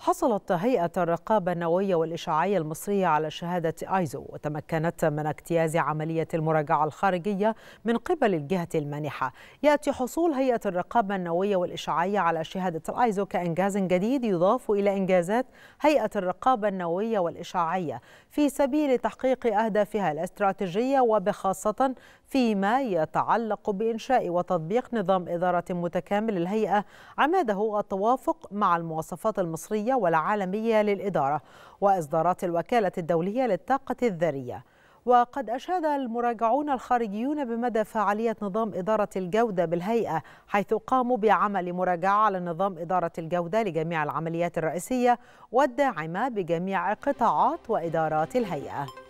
حصلت هيئة الرقابة النووية والإشعاعية المصرية على شهادة آيزو وتمكنت من اجتياز عملية المراجعة الخارجية من قبل الجهة المانحة يأتي حصول هيئة الرقابة النووية والإشعاعية على شهادة الآيزو كإنجاز جديد يضاف إلى إنجازات هيئة الرقابة النووية والإشعاعية في سبيل تحقيق أهدافها الاستراتيجية وبخاصة فيما يتعلق بإنشاء وتطبيق نظام إدارة متكامل للهيئة عماده التوافق مع المواصفات المصرية الدولية والعالمية للإدارة وإصدارات الوكالة الدولية للطاقة الذرية وقد أشاد المراجعون الخارجيون بمدى فعالية نظام إدارة الجودة بالهيئة حيث قاموا بعمل مراجعة على نظام إدارة الجودة لجميع العمليات الرئيسية والداعمة بجميع قطاعات وإدارات الهيئة